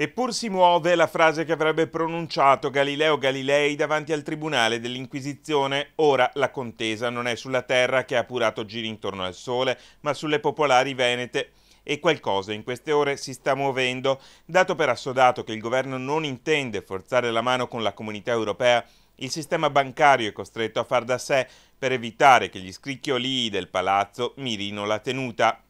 Eppur si muove la frase che avrebbe pronunciato Galileo Galilei davanti al tribunale dell'Inquisizione. Ora la contesa non è sulla Terra che ha appurato giri intorno al Sole, ma sulle popolari venete. E qualcosa in queste ore si sta muovendo, dato per assodato che il governo non intende forzare la mano con la comunità europea il sistema bancario è costretto a far da sé per evitare che gli scricchiolii del palazzo mirino la tenuta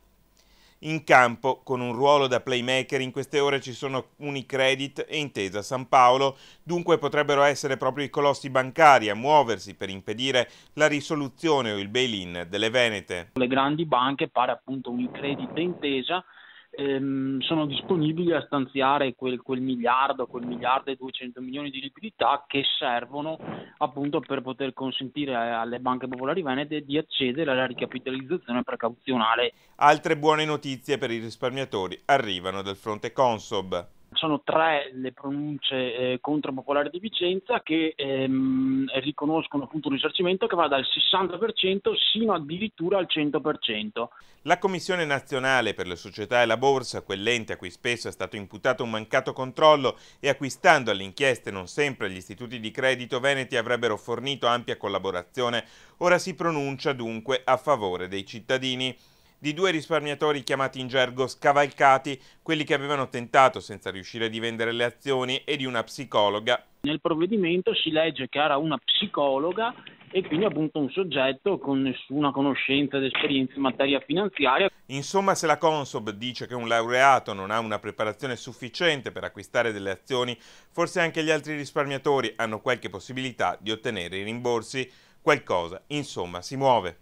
in campo con un ruolo da playmaker. In queste ore ci sono Unicredit e Intesa San Paolo, dunque potrebbero essere proprio i colossi bancari a muoversi per impedire la risoluzione o il bail-in delle Venete. Le grandi banche, pare appunto Unicredit e Intesa, ehm, sono disponibili a stanziare quel, quel, miliardo, quel miliardo e 200 milioni di liquidità che servono appunto per poter consentire alle banche popolari venete di accedere alla ricapitalizzazione precauzionale. Altre buone notizie per i risparmiatori arrivano dal fronte Consob. Sono tre le pronunce eh, Popolare di Vicenza che ehm, riconoscono appunto un risarcimento che va dal 60% sino addirittura al 100%. La Commissione nazionale per le società e la borsa, quell'ente a cui spesso è stato imputato un mancato controllo e acquistando alle inchieste non sempre gli istituti di credito veneti avrebbero fornito ampia collaborazione, ora si pronuncia dunque a favore dei cittadini di due risparmiatori chiamati in gergo scavalcati, quelli che avevano tentato senza riuscire di vendere le azioni e di una psicologa. Nel provvedimento si legge che era una psicologa e quindi appunto un soggetto con nessuna conoscenza ed esperienza in materia finanziaria. Insomma, se la Consob dice che un laureato non ha una preparazione sufficiente per acquistare delle azioni, forse anche gli altri risparmiatori hanno qualche possibilità di ottenere i rimborsi. Qualcosa, insomma, si muove.